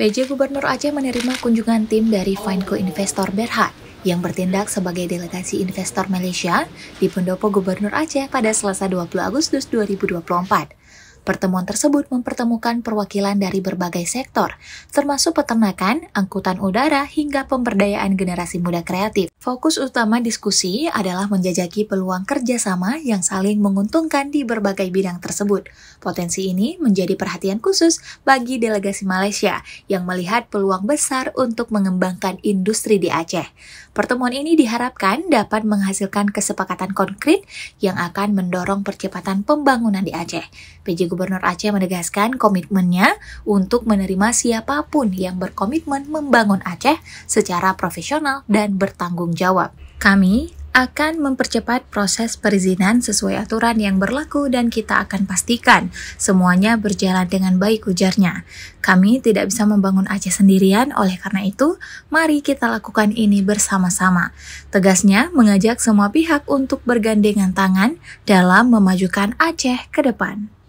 PJ Gubernur Aceh menerima kunjungan tim dari Fineco Investor Berhad yang bertindak sebagai delegasi investor Malaysia di Pendopo Gubernur Aceh pada Selasa 20 Agustus 2024. Pertemuan tersebut mempertemukan perwakilan dari berbagai sektor, termasuk peternakan, angkutan udara, hingga pemberdayaan generasi muda kreatif. Fokus utama diskusi adalah menjajaki peluang kerjasama yang saling menguntungkan di berbagai bidang tersebut. Potensi ini menjadi perhatian khusus bagi delegasi Malaysia yang melihat peluang besar untuk mengembangkan industri di Aceh. Pertemuan ini diharapkan dapat menghasilkan kesepakatan konkret yang akan mendorong percepatan pembangunan di Aceh. PJ Gubernur Aceh menegaskan komitmennya untuk menerima siapapun yang berkomitmen membangun Aceh secara profesional dan bertanggung jawab. Kami akan mempercepat proses perizinan sesuai aturan yang berlaku dan kita akan pastikan semuanya berjalan dengan baik ujarnya. Kami tidak bisa membangun Aceh sendirian, oleh karena itu, mari kita lakukan ini bersama-sama. Tegasnya mengajak semua pihak untuk bergandengan tangan dalam memajukan Aceh ke depan.